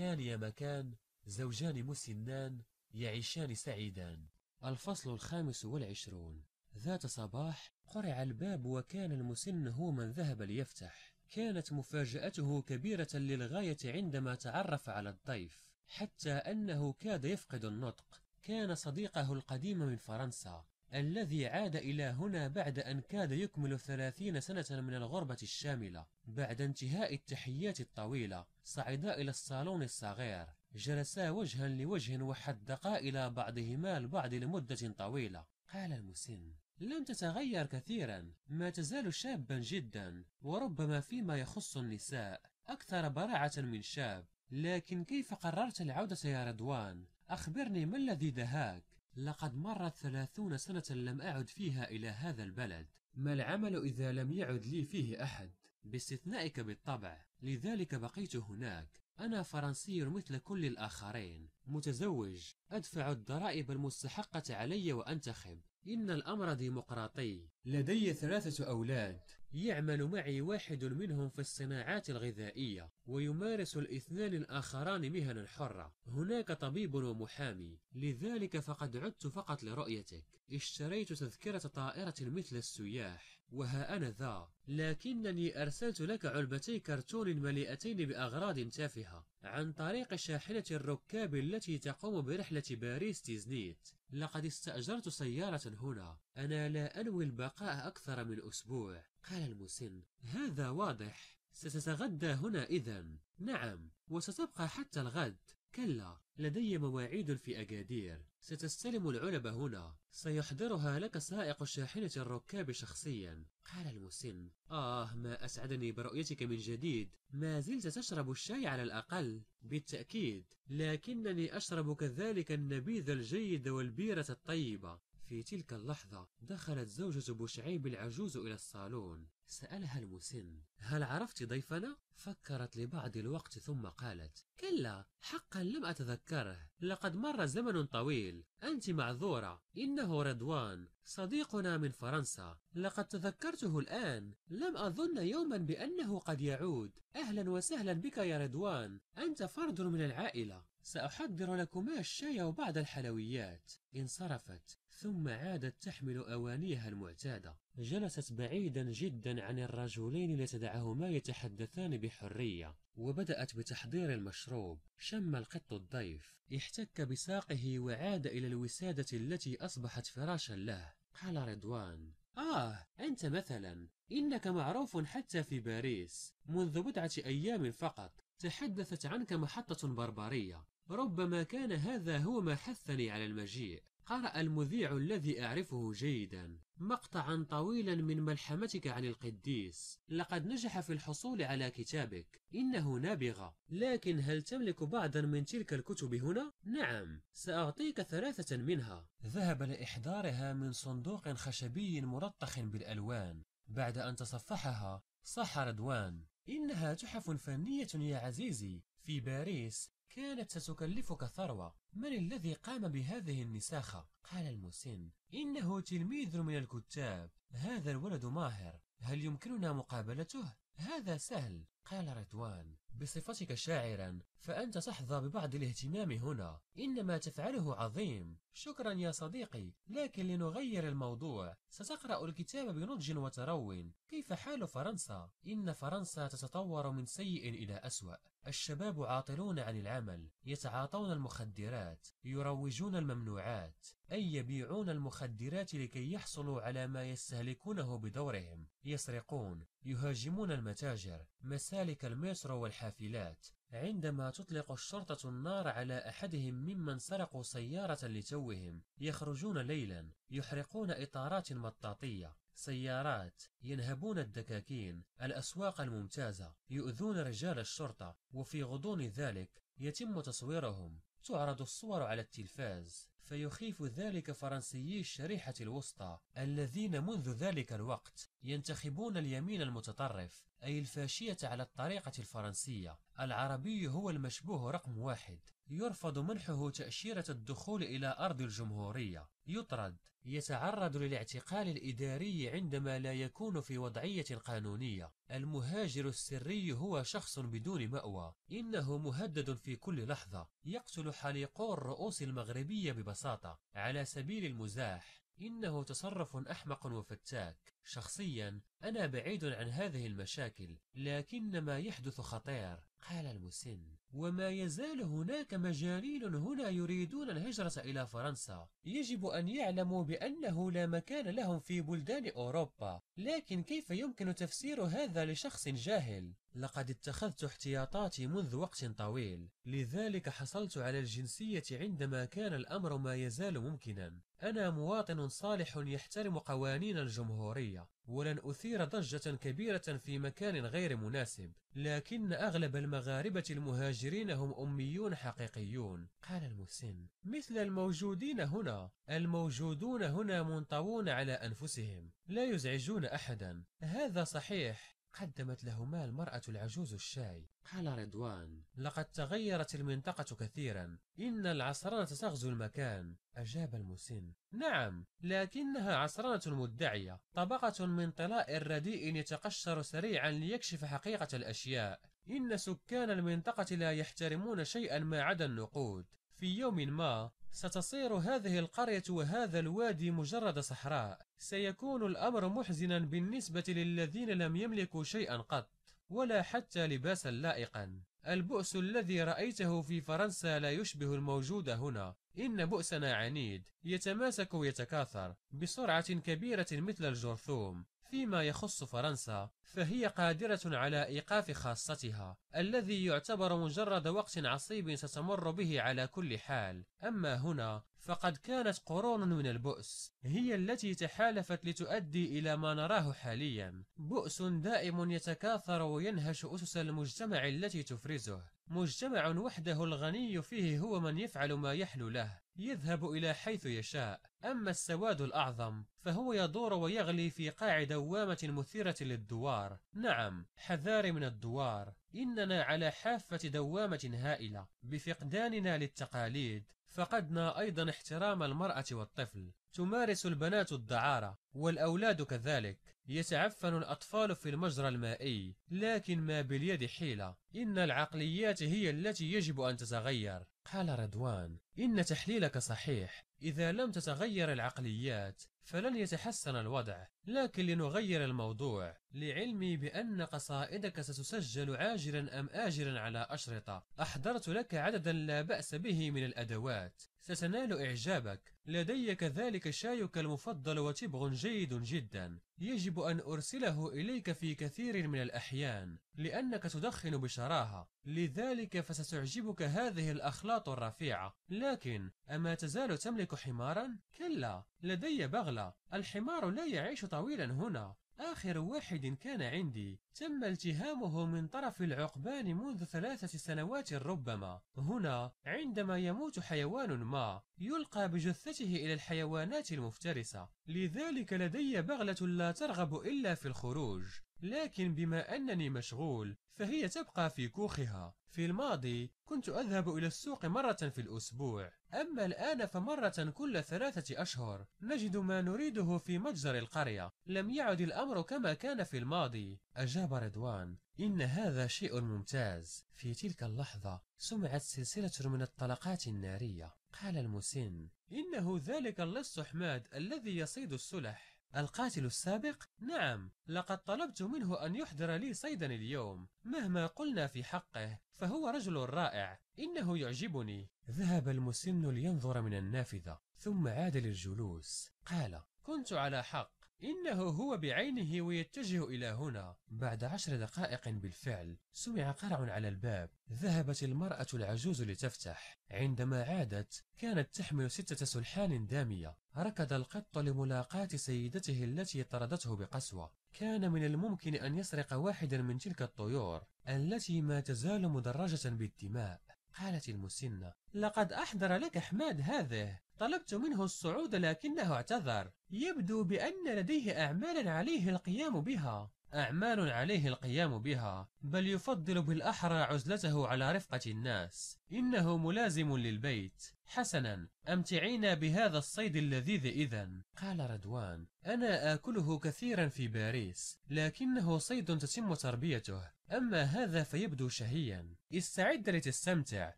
كان مكان زوجان مسنان يعيشان سعيدان الفصل الخامس والعشرون ذات صباح قرع الباب وكان المسن هو من ذهب ليفتح كانت مفاجأته كبيرة للغاية عندما تعرف على الضيف حتى أنه كاد يفقد النطق كان صديقه القديم من فرنسا الذي عاد إلى هنا بعد أن كاد يكمل ثلاثين سنة من الغربة الشاملة بعد انتهاء التحيات الطويلة صعدا إلى الصالون الصغير جلسا وجها لوجه وحدقا إلى بعضهما البعض لمدة طويلة قال المسن لم تتغير كثيرا ما تزال شابا جدا وربما فيما يخص النساء أكثر براعة من شاب لكن كيف قررت العودة يا رضوان؟ أخبرني ما الذي دهاك؟ لقد مرت ثلاثون سنة لم أعد فيها إلى هذا البلد ما العمل إذا لم يعد لي فيه أحد؟ باستثنائك بالطبع لذلك بقيت هناك أنا فرنسي مثل كل الآخرين متزوج أدفع الضرائب المستحقة علي وأنتخب إن الأمر ديمقراطي لدي ثلاثة أولاد يعمل معي واحد منهم في الصناعات الغذائية ويمارس الاثنان الآخران مهنا حرة هناك طبيب ومحامي لذلك فقد عدت فقط لرؤيتك اشتريت تذكرة طائرة مثل السياح وها أنا ذا لكنني أرسلت لك علبتي كرتون مليئتين بأغراض تافهة عن طريق شاحنة الركاب التي تقوم برحلة باريس تيزنيت لقد استأجرت سيارة هنا أنا لا أنوي البقاء أكثر من أسبوع قال المسن هذا واضح ستتغدى هنا إذا نعم وستبقى حتى الغد كلا لدي مواعيد في أكادير ستستلم العلبة هنا سيحضرها لك سائق شاحنة الركاب شخصيا قال المسن آه ما أسعدني برؤيتك من جديد ما زلت تشرب الشاي على الأقل بالتأكيد لكنني أشرب كذلك النبيذ الجيد والبيرة الطيبة في تلك اللحظة دخلت زوجة بوشعيب العجوز إلى الصالون سألها المسن هل عرفت ضيفنا؟ فكرت لبعض الوقت ثم قالت كلا حقا لم أتذكره لقد مر زمن طويل أنت معذورة إنه رضوان صديقنا من فرنسا لقد تذكرته الآن لم أظن يوما بأنه قد يعود أهلا وسهلا بك يا رضوان أنت فرد من العائلة سأحضر لكما الشاي وبعض الحلويات انصرفت ثم عادت تحمل أوانيها المعتادة جلست بعيدا جدا عن الرجلين لتدعهما يتحدثان بحرية وبدأت بتحضير المشروب شم القط الضيف احتك بساقه وعاد إلى الوسادة التي أصبحت فراشا له قال رضوان آه أنت مثلا إنك معروف حتى في باريس منذ بضعة أيام فقط تحدثت عنك محطة بربرية ربما كان هذا هو ما حثني على المجيء قرأ المذيع الذي أعرفه جيدا مقطعا طويلا من ملحمتك عن القديس لقد نجح في الحصول على كتابك إنه نابغة لكن هل تملك بعضا من تلك الكتب هنا؟ نعم سأعطيك ثلاثة منها ذهب لإحضارها من صندوق خشبي مرطخ بالألوان بعد أن تصفحها صح رضوان إنها تحف فنية يا عزيزي في باريس كانت ستكلفك ثروة من الذي قام بهذه النساخة؟ قال المسن إنه تلميذ من الكتاب هذا الولد ماهر هل يمكننا مقابلته؟ هذا سهل قال رضوان بصفتك شاعرا فأنت تحظى ببعض الاهتمام هنا إن ما تفعله عظيم شكرا يا صديقي لكن لنغير الموضوع ستقرأ الكتاب بنضج وتروى كيف حال فرنسا؟ إن فرنسا تتطور من سيء إلى أسوأ الشباب عاطلون عن العمل يتعاطون المخدرات يروجون الممنوعات أي يبيعون المخدرات لكي يحصلوا على ما يستهلكونه بدورهم يسرقون يهاجمون المتاجر سالك المترو والحافلات عندما تطلق الشرطة النار على أحدهم ممن سرقوا سيارة لتوهم يخرجون ليلا يحرقون إطارات مطاطية سيارات ينهبون الدكاكين الأسواق الممتازة يؤذون رجال الشرطة وفي غضون ذلك يتم تصويرهم تعرض الصور على التلفاز فيخيف ذلك فرنسيي الشريحة الوسطى الذين منذ ذلك الوقت ينتخبون اليمين المتطرف أي الفاشية على الطريقة الفرنسية العربي هو المشبوه رقم واحد يرفض منحه تأشيرة الدخول إلى أرض الجمهورية يطرد يتعرض للاعتقال الإداري عندما لا يكون في وضعية قانونية المهاجر السري هو شخص بدون مأوى إنه مهدد في كل لحظة يقتل حليقو الرؤوس المغربية ببساطة على سبيل المزاح إنه تصرف أحمق وفتاك شخصيا أنا بعيد عن هذه المشاكل لكن ما يحدث خطير قال المسن وما يزال هناك مجانين هنا يريدون الهجرة إلى فرنسا يجب أن يعلموا بأنه لا مكان لهم في بلدان أوروبا لكن كيف يمكن تفسير هذا لشخص جاهل؟ لقد اتخذت احتياطاتي منذ وقت طويل لذلك حصلت على الجنسية عندما كان الأمر ما يزال ممكنا أنا مواطن صالح يحترم قوانين الجمهورية ولن أثير ضجة كبيرة في مكان غير مناسب لكن أغلب المغاربة المهاجرين هم أميون حقيقيون قال المسن مثل الموجودين هنا الموجودون هنا منطوون على أنفسهم لا يزعجون أحدا هذا صحيح قدمت لهما المرأة العجوز الشاي قال رضوان لقد تغيرت المنطقة كثيرا إن العصرنة تغزو المكان أجاب المسن نعم لكنها عصرنة مدعية طبقة من طلاء رديء يتقشر سريعا ليكشف حقيقة الأشياء إن سكان المنطقة لا يحترمون شيئا ما عدا النقود في يوم ما ستصير هذه القرية وهذا الوادي مجرد صحراء سيكون الأمر محزنا بالنسبة للذين لم يملكوا شيئا قط ولا حتى لباسا لائقا البؤس الذي رأيته في فرنسا لا يشبه الموجود هنا إن بؤسنا عنيد يتماسك ويتكاثر بسرعة كبيرة مثل الجرثوم فيما يخص فرنسا فهي قادرة على إيقاف خاصتها الذي يعتبر مجرد وقت عصيب ستمر به على كل حال أما هنا فقد كانت قرون من البؤس هي التي تحالفت لتؤدي إلى ما نراه حاليا بؤس دائم يتكاثر وينهش أسس المجتمع التي تفرزه مجتمع وحده الغني فيه هو من يفعل ما يحلو له يذهب إلى حيث يشاء أما السواد الأعظم فهو يدور ويغلي في قاع دوامة مثيرة للدوار نعم حذار من الدوار إننا على حافة دوامة هائلة بفقداننا للتقاليد فقدنا أيضا احترام المرأة والطفل تمارس البنات الدعارة والأولاد كذلك يتعفن الأطفال في المجرى المائي لكن ما باليد حيلة إن العقليات هي التي يجب أن تتغير قال رضوان إن تحليلك صحيح إذا لم تتغير العقليات فلن يتحسن الوضع لكن لنغير الموضوع لعلمي بأن قصائدك ستسجل عاجلا أم آجلا على أشرطة أحضرت لك عددا لا بأس به من الأدوات ستنال إعجابك لدي كذلك شايك المفضل وتبغ جيد جدا يجب أن أرسله إليك في كثير من الأحيان لأنك تدخن بشراهة لذلك فستعجبك هذه الأخلاط الرفيعة لكن أما تزال تملك حمارا؟ كلا لدي بغلة الحمار لا يعيش طويلا هنا آخر واحد كان عندي تم التهامه من طرف العقبان منذ ثلاثة سنوات ربما هنا عندما يموت حيوان ما يلقى بجثته إلى الحيوانات المفترسة لذلك لدي بغلة لا ترغب إلا في الخروج لكن بما أنني مشغول فهي تبقى في كوخها في الماضي كنت أذهب إلى السوق مرة في الأسبوع أما الآن فمرة كل ثلاثة أشهر نجد ما نريده في متجر القرية لم يعد الأمر كما كان في الماضي أجاب رضوان إن هذا شيء ممتاز في تلك اللحظة سمعت سلسلة من الطلقات النارية قال المسن إنه ذلك اللص حماد الذي يصيد السلح القاتل السابق؟ نعم، لقد طلبت منه أن يحضر لي صيدا اليوم، مهما قلنا في حقه، فهو رجل رائع، إنه يعجبني. ذهب المسن لينظر من النافذة، ثم عاد للجلوس. قال: كنت على حق، إنه هو بعينه ويتجه إلى هنا بعد عشر دقائق بالفعل سمع قرع على الباب ذهبت المرأة العجوز لتفتح عندما عادت كانت تحمل ستة سلحان دامية ركض القط لملاقاة سيدته التي طردته بقسوة كان من الممكن أن يسرق واحدا من تلك الطيور التي ما تزال مدرجة بالدماء قالت المسنة لقد أحضر لك حماد هذه طلبت منه الصعود لكنه اعتذر يبدو بأن لديه أعمال عليه القيام بها أعمال عليه القيام بها بل يفضل بالأحرى عزلته على رفقة الناس إنه ملازم للبيت حسنا أمتعينا بهذا الصيد اللذيذ إذا قال ردوان أنا آكله كثيرا في باريس لكنه صيد تتم تربيته أما هذا فيبدو شهيا استعد لتستمتع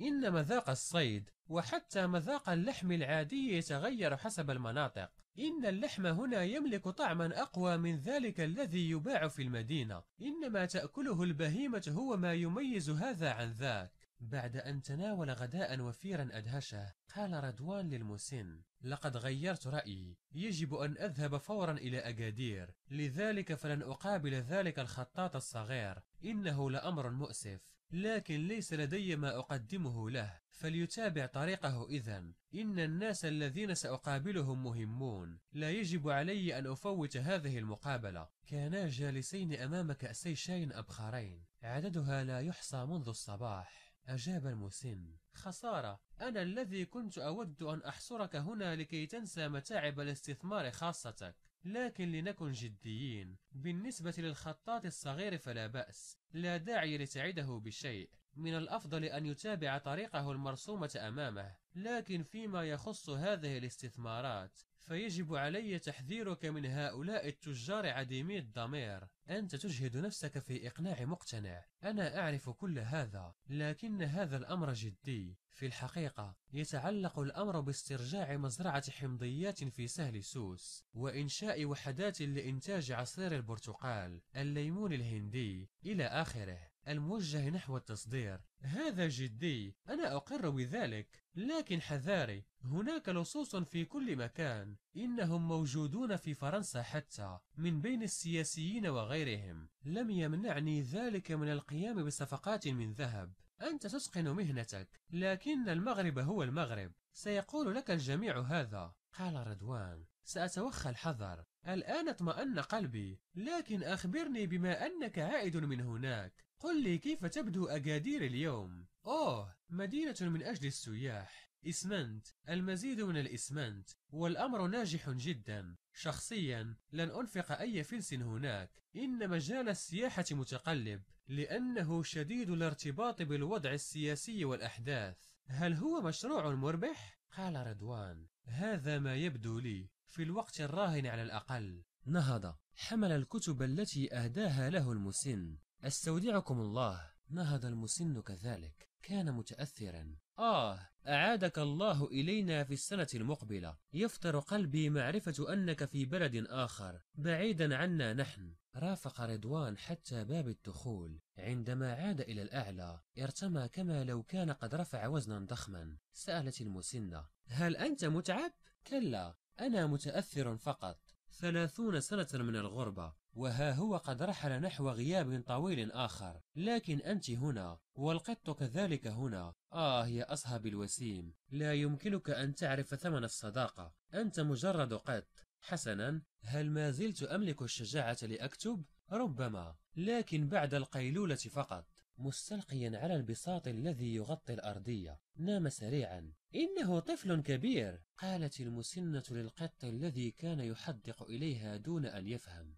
إن مذاق الصيد وحتى مذاق اللحم العادي يتغير حسب المناطق إن اللحم هنا يملك طعما أقوى من ذلك الذي يباع في المدينة إنما تأكله البهيمة هو ما يميز هذا عن ذاك بعد أن تناول غداء وفيرا أدهشه قال رضوان للمسن لقد غيرت رأيي يجب أن أذهب فورا إلى أجادير لذلك فلن أقابل ذلك الخطاط الصغير إنه لأمر مؤسف لكن ليس لدي ما أقدمه له فليتابع طريقه إذا إن الناس الذين سأقابلهم مهمون لا يجب علي أن أفوت هذه المقابلة كانا جالسين أمام كأسي شاي أبخارين عددها لا يحصى منذ الصباح أجاب المسن خسارة أنا الذي كنت أود أن أحصرك هنا لكي تنسى متاعب الاستثمار خاصتك لكن لنكن جديين بالنسبة للخطاط الصغير فلا بأس لا داعي لتعده بشيء من الأفضل أن يتابع طريقه المرسومة أمامه لكن فيما يخص هذه الاستثمارات فيجب علي تحذيرك من هؤلاء التجار عديمي الضمير أنت تجهد نفسك في إقناع مقتنع أنا أعرف كل هذا لكن هذا الأمر جدي في الحقيقة يتعلق الأمر باسترجاع مزرعة حمضيات في سهل سوس وإنشاء وحدات لإنتاج عصير البرتقال الليمون الهندي إلى آخره الموجه نحو التصدير هذا جدي أنا أقر بذلك لكن حذاري هناك لصوص في كل مكان إنهم موجودون في فرنسا حتى من بين السياسيين وغيرهم لم يمنعني ذلك من القيام بصفقات من ذهب أنت تتقن مهنتك لكن المغرب هو المغرب سيقول لك الجميع هذا قال رضوان سأتوخى الحذر الآن اطمأن قلبي لكن أخبرني بما أنك عائد من هناك قل لي كيف تبدو أكادير اليوم؟ أوه مدينة من أجل السياح إسمنت المزيد من الإسمنت والأمر ناجح جدا شخصيا لن أنفق أي فلس هناك إن مجال السياحة متقلب لأنه شديد الارتباط بالوضع السياسي والأحداث هل هو مشروع مربح؟ قال رضوان هذا ما يبدو لي في الوقت الراهن على الأقل نهض حمل الكتب التي أهداها له المسن استودعكم الله نهض المسن كذلك كان متأثرا آه أعادك الله إلينا في السنة المقبلة يفطر قلبي معرفة أنك في بلد آخر بعيدا عنا نحن رافق رضوان حتى باب الدخول عندما عاد إلى الأعلى ارتمى كما لو كان قد رفع وزنا ضخما سألت المسنة هل أنت متعب؟ كلا أنا متأثر فقط ثلاثون سنة من الغربة وها هو قد رحل نحو غياب طويل آخر لكن أنت هنا والقط كذلك هنا آه يا أصهب الوسيم لا يمكنك أن تعرف ثمن الصداقة أنت مجرد قط حسنا هل ما زلت أملك الشجاعة لأكتب؟ ربما لكن بعد القيلولة فقط مستلقيا على البساط الذي يغطي الأرضية نام سريعا إنه طفل كبير قالت المسنة للقط الذي كان يحدق إليها دون أن يفهم